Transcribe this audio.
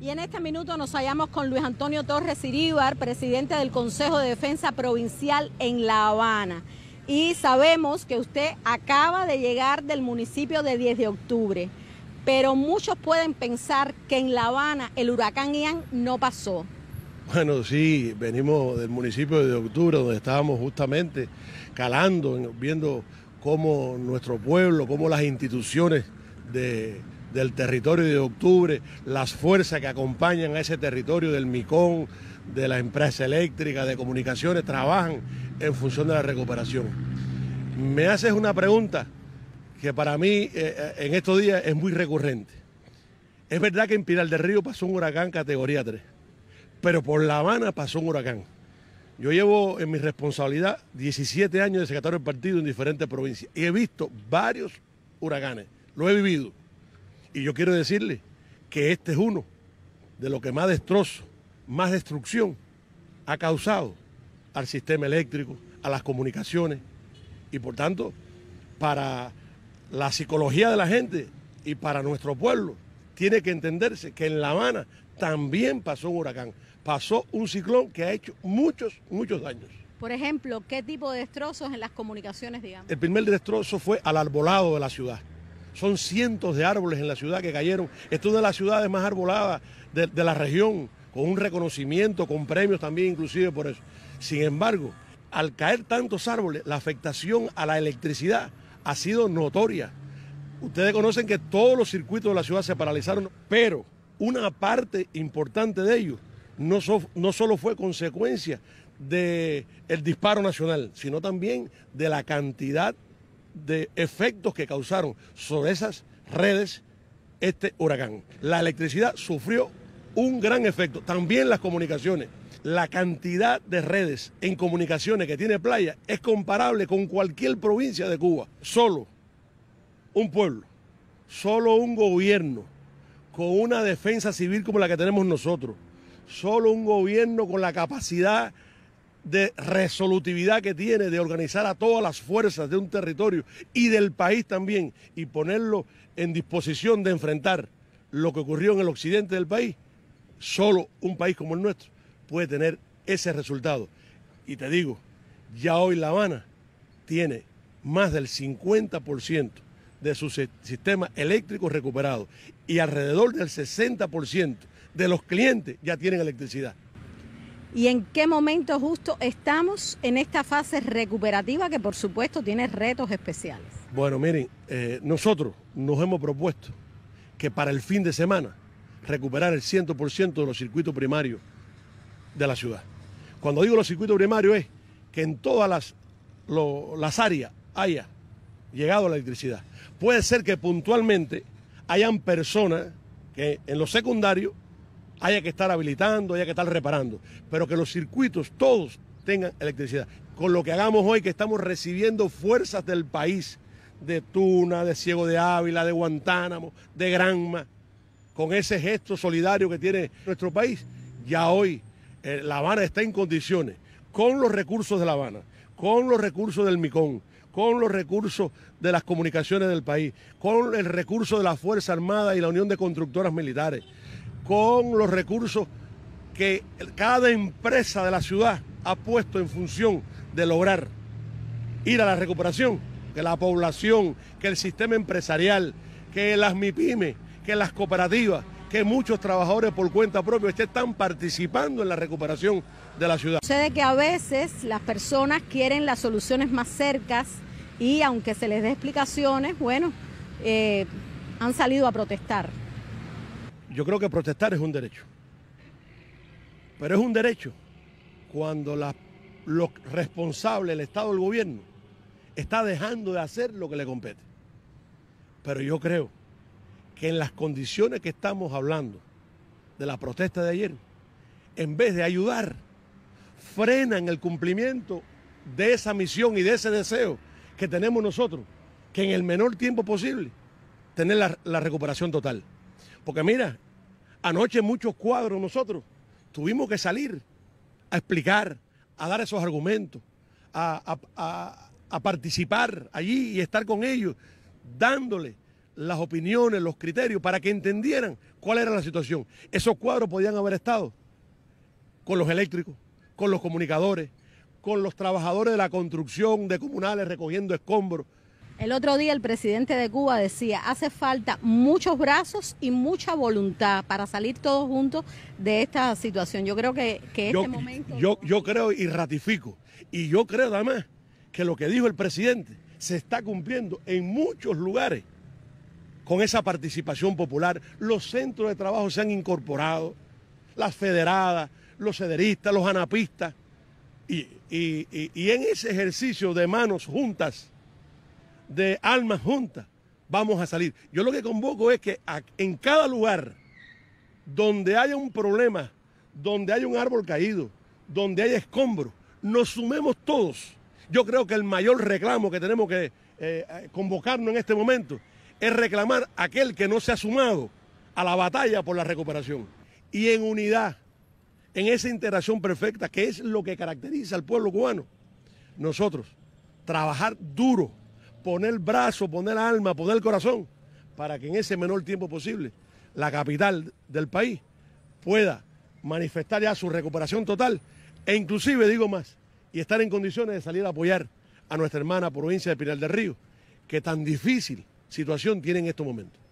Y en este minuto nos hallamos con Luis Antonio Torres Iríbar, presidente del Consejo de Defensa Provincial en La Habana. Y sabemos que usted acaba de llegar del municipio de 10 de octubre, pero muchos pueden pensar que en La Habana el huracán Ian no pasó. Bueno, sí, venimos del municipio de Octubre, donde estábamos justamente calando, viendo cómo nuestro pueblo, cómo las instituciones de, del territorio de octubre, las fuerzas que acompañan a ese territorio del Micón, de la empresa eléctrica, de comunicaciones, trabajan en función de la recuperación. Me haces una pregunta que para mí eh, eh, en estos días es muy recurrente. Es verdad que en Pilar del Río pasó un huracán categoría 3, pero por La Habana pasó un huracán. Yo llevo en mi responsabilidad 17 años de secretario del partido en diferentes provincias y he visto varios huracanes, lo he vivido. Y yo quiero decirle que este es uno de los que más destrozo, más destrucción ha causado al sistema eléctrico, a las comunicaciones y por tanto para la psicología de la gente y para nuestro pueblo tiene que entenderse que en La Habana también pasó un huracán, pasó un ciclón que ha hecho muchos, muchos daños. Por ejemplo, ¿qué tipo de destrozos en las comunicaciones, digamos? El primer destrozo fue al arbolado de la ciudad. Son cientos de árboles en la ciudad que cayeron. ...esto es una de las ciudades más arboladas de, la región, con un reconocimiento, con premios también inclusive por eso. Sin embargo, al caer tantos árboles, la afectación a la electricidad ha sido notoria. Ustedes conocen que todos los circuitos de la ciudad se paralizaron, pero una parte importante de ellos no, no solo fue consecuencia del disparo nacional, sino también de la cantidad de efectos que causaron sobre esas redes este huracán. La electricidad sufrió un gran efecto, también las comunicaciones. La cantidad de redes en comunicaciones que tiene Playa es comparable con cualquier provincia de Cuba. Solo un pueblo, solo un gobierno con una defensa civil como la que tenemos nosotros, solo un gobierno con la capacidad de resolutividad que tiene de organizar a todas las fuerzas de un territorio y del país también y ponerlo en disposición de enfrentar lo que ocurrió en el occidente del país, solo un país como el nuestro puede tener ese resultado. Y te digo, ya hoy La Habana tiene más del 50% de su sistema eléctrico recuperado y alrededor del 60% de los clientes ya tienen electricidad y en qué momento justo estamos en esta fase recuperativa que por supuesto tiene retos especiales. Bueno, miren, eh, nosotros nos hemos propuesto que para el fin de semana recuperar el 100% de los circuitos primarios de la ciudad. Cuando digo los circuitos primarios es que en todas las, las áreas haya llegado la electricidad. Puede ser que puntualmente hayan personas que en los secundarios haya que estar habilitando, haya que estar reparando, pero que los circuitos todos tengan electricidad. Con lo que hagamos hoy, que estamos recibiendo fuerzas del país, de Tuna, de Ciego de Ávila, de Guantánamo, de Granma, con ese gesto solidario que tiene nuestro país, ya hoy eh, La Habana está en condiciones, con los recursos de La Habana, con los recursos del Micón, con los recursos de las comunicaciones del país, con el recurso de la Fuerza Armada y la Unión de Constructoras Militares, con los recursos que cada empresa de la ciudad ha puesto en función de lograr ir a la recuperación, que la población, que el sistema empresarial, que las MIPIME, que las cooperativas, que muchos trabajadores por cuenta propia están participando en la recuperación de la ciudad. Sucede que a veces las personas quieren las soluciones más cercas y aunque se les dé explicaciones, bueno, eh, han salido a protestar. Yo creo que protestar es un derecho. Pero es un derecho cuando la, los responsables, el Estado, el gobierno, está dejando de hacer lo que le compete. Pero yo creo que en las condiciones que estamos hablando de la protesta de ayer, en vez de ayudar, frenan el cumplimiento de esa misión y de ese deseo que tenemos nosotros, que en el menor tiempo posible tener la, la recuperación total. Porque mira, Anoche muchos cuadros nosotros tuvimos que salir a explicar, a dar esos argumentos, a, a, participar allí y estar con ellos, dándole las opiniones, los criterios, para que entendieran cuál era la situación. Esos cuadros podían haber estado con los eléctricos, con los comunicadores, con los trabajadores de la construcción, de comunales recogiendo escombros. El otro día el presidente de Cuba decía, hace falta muchos brazos y mucha voluntad para salir todos juntos de esta situación. Yo creo que, este momento... Yo, yo creo y ratifico, y yo creo además que lo que dijo el presidente se está cumpliendo en muchos lugares con esa participación popular. Los centros de trabajo se han incorporado, las federadas, los federistas, los anapistas, y en ese ejercicio de manos juntas de almas juntas, vamos a salir. Yo lo que convoco es que en cada lugar donde haya un problema, donde haya un árbol caído, donde haya escombros, nos sumemos todos. Yo creo que el mayor reclamo que tenemos que eh, convocarnos en este momento es reclamar a aquel que no se ha sumado a la batalla por la recuperación. Y en unidad, en esa interacción perfecta que es lo que caracteriza al pueblo cubano, nosotros trabajar duro poner brazo, poner alma, poner corazón, para que en ese menor tiempo posible la capital del país pueda manifestar ya su recuperación total e inclusive, digo más, y estar en condiciones de salir a apoyar a nuestra hermana provincia de Pinal del Río, que tan difícil situación tiene en estos momentos.